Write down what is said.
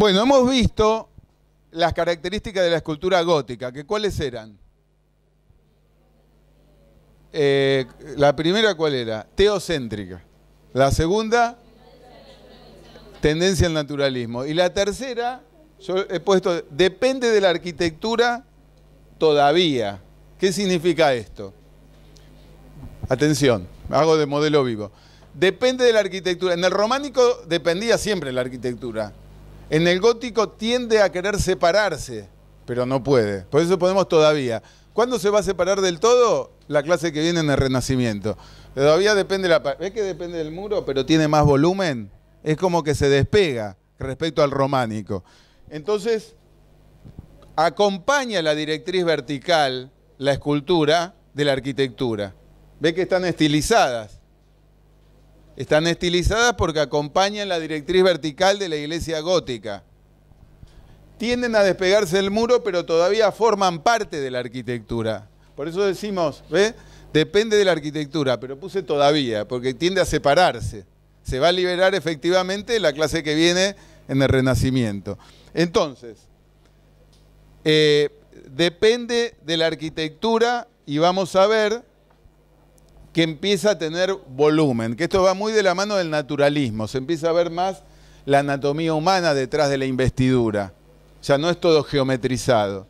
Bueno, hemos visto las características de la escultura gótica, que cuáles eran. Eh, la primera cuál era? Teocéntrica. La segunda, tendencia al naturalismo. Y la tercera, yo he puesto, depende de la arquitectura todavía. ¿Qué significa esto? Atención, hago de modelo vivo. Depende de la arquitectura. En el románico dependía siempre la arquitectura. En el gótico tiende a querer separarse, pero no puede. Por eso ponemos todavía. ¿Cuándo se va a separar del todo? La clase que viene en el Renacimiento. Todavía depende la... ¿Ves que depende del muro, pero tiene más volumen? Es como que se despega respecto al románico. Entonces, acompaña la directriz vertical, la escultura, de la arquitectura. Ve que están estilizadas. Están estilizadas porque acompañan la directriz vertical de la iglesia gótica. Tienden a despegarse del muro, pero todavía forman parte de la arquitectura. Por eso decimos, ¿ve? Depende de la arquitectura, pero puse todavía, porque tiende a separarse. Se va a liberar efectivamente la clase que viene en el Renacimiento. Entonces, eh, depende de la arquitectura y vamos a ver que empieza a tener volumen, que esto va muy de la mano del naturalismo, se empieza a ver más la anatomía humana detrás de la investidura, ya no es todo geometrizado.